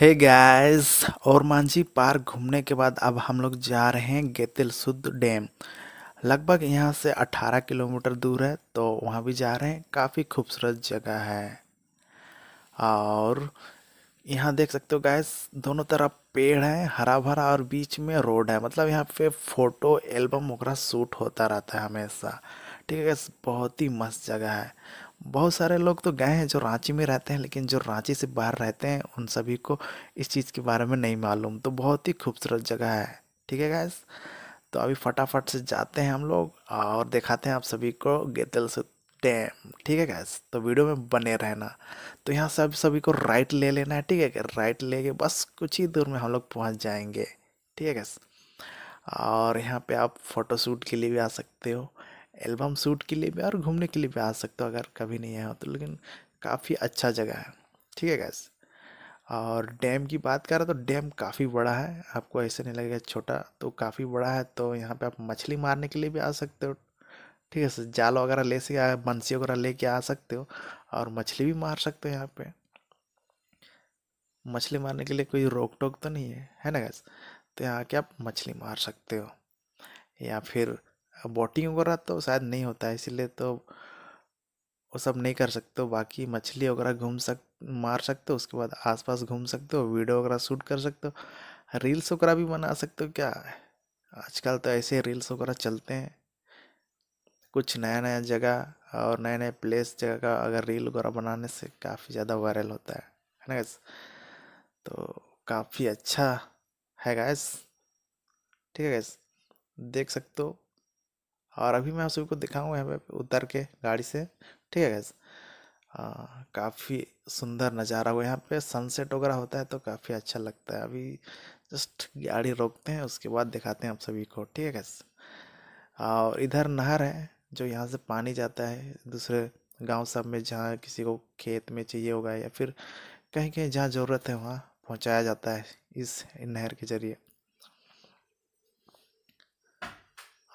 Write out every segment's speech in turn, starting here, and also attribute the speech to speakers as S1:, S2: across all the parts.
S1: hey guys और Manjhi park घूमने के बाद अब हम लोग जा रहे हैं गेतिल शुद्ध डैम लगभग यहाँ से 18 किलोमीटर दूर है तो वहाँ भी जा रहे हैं काफ़ी खूबसूरत जगह है और यहाँ देख सकते हो गाइस दोनों तरफ पेड़ है हरा भरा और बीच में रोड है मतलब यहाँ पे फ़ोटो एल्बम वगैरह शूट होता रहता है हमेशा ठीक है बहुत ही मस्त जगह है बहुत सारे लोग तो गए हैं जो रांची में रहते हैं लेकिन जो रांची से बाहर रहते हैं उन सभी को इस चीज़ के बारे में नहीं मालूम तो बहुत ही खूबसूरत जगह है ठीक है गैस तो अभी फटाफट से जाते हैं हम लोग और दिखाते हैं आप सभी को गेतल से डैम ठीक है गैस तो वीडियो में बने रहना तो यहाँ सब सभी को राइट ले लेना है ठीक है गैस राइट ले के बस कुछ ही दूर में हम लोग पहुँच जाएंगे ठीक है गैस और यहाँ पे आप फ़ोटोशूट के लिए भी आ सकते हो एल्बम शूट के लिए भी और घूमने के लिए भी आ सकते हो अगर कभी नहीं आया हो तो लेकिन काफ़ी अच्छा जगह है ठीक है गैस और डैम की बात करें तो डैम काफ़ी बड़ा है आपको ऐसे नहीं लगेगा छोटा तो काफ़ी बड़ा है तो यहाँ पे आप मछली मारने के लिए भी आ सकते हो ठीक है सर जाल वगैरह ले से बंसी वगैरह ले आ सकते हो और मछली भी मार सकते हो यहाँ पर मछली मारने के लिए कोई रोक टोक तो नहीं है है ना गैस तो यहाँ के आप मछली मार सकते हो या फिर अब बोटिंग वगैरह तो शायद नहीं होता है इसीलिए तो वो सब नहीं कर सकते हो बाकी मछली वगैरह घूम सक मार सकते हो उसके बाद आसपास घूम सकते हो वीडियो वगैरह शूट कर सकते हो रील्स वगैरह भी बना सकते हो क्या आजकल तो ऐसे रील्स वगैरह चलते हैं कुछ नया नया जगह और नए नए प्लेस जगह का अगर रील वगैरह बनाने से काफ़ी ज़्यादा वायरल होता है है ना गैस तो काफ़ी अच्छा है गैस ठीक है गैस देख सकते हो और अभी मैं सभी को दिखाऊंगा यहाँ पे उतर के गाड़ी से ठीक है गैस काफ़ी सुंदर नज़ारा हुआ यहाँ पे सनसेट वगैरह होता है तो काफ़ी अच्छा लगता है अभी जस्ट गाड़ी रोकते हैं उसके बाद दिखाते हैं आप सभी को ठीक है गैस और इधर नहर है जो यहाँ से पानी जाता है दूसरे गांव सब में जहाँ किसी को खेत में चाहिए होगा या फिर कहीं कहीं जहाँ ज़रूरत है वहाँ पहुँचाया जाता है इस नहर के ज़रिए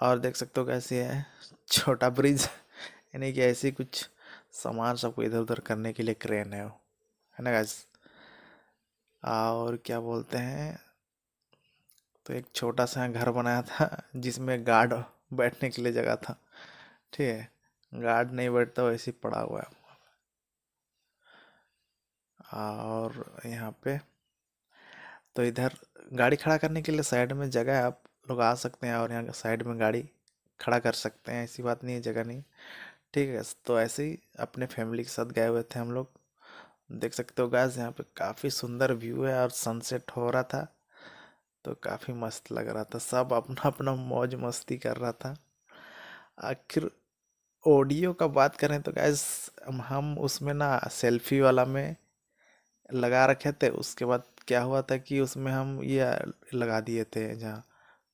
S1: और देख सकते हो कैसे है छोटा ब्रिज यानी कि ऐसी कुछ सामान सबको इधर उधर करने के लिए क्रेन है वो है ना गैस और क्या बोलते हैं तो एक छोटा सा घर बनाया था जिसमें गार्ड बैठने के लिए जगह था ठीक है गार्ड नहीं बैठता वैसे पड़ा हुआ है और यहाँ पे तो इधर गाड़ी खड़ा करने के लिए साइड में जगह है आप लोग आ सकते हैं और यहाँ साइड में गाड़ी खड़ा कर सकते हैं ऐसी बात नहीं है जगह नहीं ठीक है तो ऐसे ही अपने फैमिली के साथ गए हुए थे हम लोग देख सकते हो गैस यहाँ पे काफ़ी सुंदर व्यू है और सनसेट हो रहा था तो काफ़ी मस्त लग रहा था सब अपना अपना मौज मस्ती कर रहा था आखिर ऑडियो का बात करें तो गैस हम उसमें ना सेल्फी वाला में लगा रखे थे उसके बाद क्या हुआ था कि उसमें हम ये लगा दिए थे जहाँ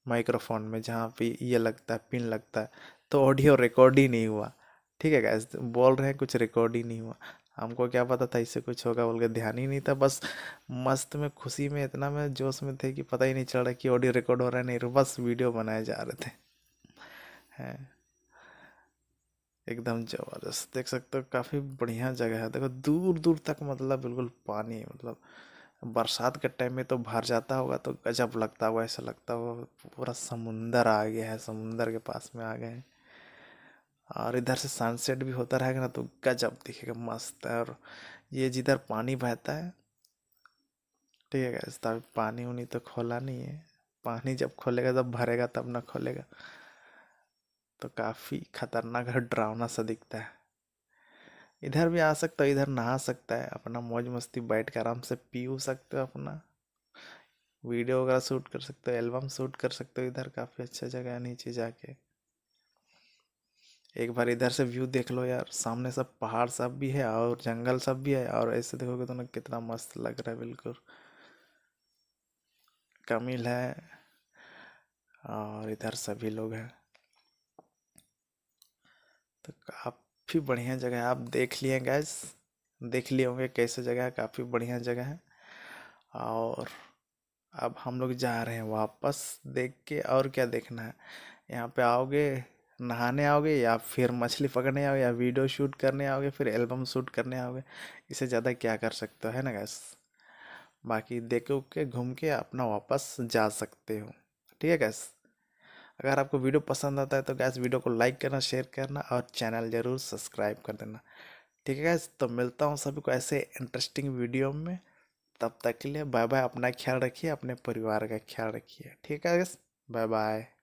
S1: माइक्रोफोन में जहाँ पे ये लगता है पिन लगता है तो ऑडियो रिकॉर्ड ही नहीं हुआ ठीक है गैस बोल रहे हैं कुछ रिकॉर्ड ही नहीं हुआ हमको क्या पता था इससे कुछ होगा बोल के ध्यान ही नहीं था बस मस्त में खुशी में इतना में जोश में थे कि पता ही नहीं चल रहा कि ऑडियो रिकॉर्ड हो रहा है नहीं बस वीडियो बनाए जा रहे थे हैं एकदम ज़बरदस्त देख सकते हो काफ़ी बढ़िया जगह है देखो दूर दूर तक मतलब बिल्कुल पानी मतलब बरसात के टाइम में तो भर जाता होगा तो गजब लगता होगा ऐसा लगता होगा पूरा समुंदर आ गया है समुंदर के पास में आ गए हैं और इधर से सनसेट भी होता रहेगा ना तो गजब दिखेगा मस्त है और ये जिधर पानी बहता है ठीक है इस तब पानी उनी तो खोला नहीं है पानी जब खोलेगा तब भरेगा तब ना खोलेगा तो काफ़ी खतरनाक और डरावना सा दिखता है इधर भी आ सकते हो इधर नहा सकता है अपना मौज मस्ती बैठ कर आराम से पी सकते हो अपना वीडियो वगैरह शूट कर सकते हो एल्बम शूट कर सकते हो इधर काफ़ी अच्छा जगह है नीचे जाके एक बार इधर से व्यू देख लो यार सामने सब पहाड़ सब भी है और जंगल सब भी है और ऐसे देखोगे तो ना कितना मस्त लग रहा है बिल्कुल कमिल है और इधर सभी लोग हैं तो आप काफ़ी बढ़िया जगह है आप देख लिए गैस देख लिए होंगे कैसे जगह है काफ़ी बढ़िया जगह है और अब हम लोग जा रहे हैं वापस देख के और क्या देखना है यहाँ पे आओगे नहाने आओगे या फिर मछली पकड़ने आओगे या वीडियो शूट करने आओगे फिर एल्बम शूट करने आओगे इसे ज़्यादा क्या कर सकते हो है ना गैस बाकी देख के घूम के अपना वापस जा सकते हो ठीक है गैस अगर आपको वीडियो पसंद आता है तो गैस वीडियो को लाइक करना शेयर करना और चैनल ज़रूर सब्सक्राइब कर देना ठीक है गैस तो मिलता हूँ सभी को ऐसे इंटरेस्टिंग वीडियो में तब तक के लिए बाय बाय अपना ख्याल रखिए अपने परिवार का ख्याल रखिए ठीक है गैस बाय बाय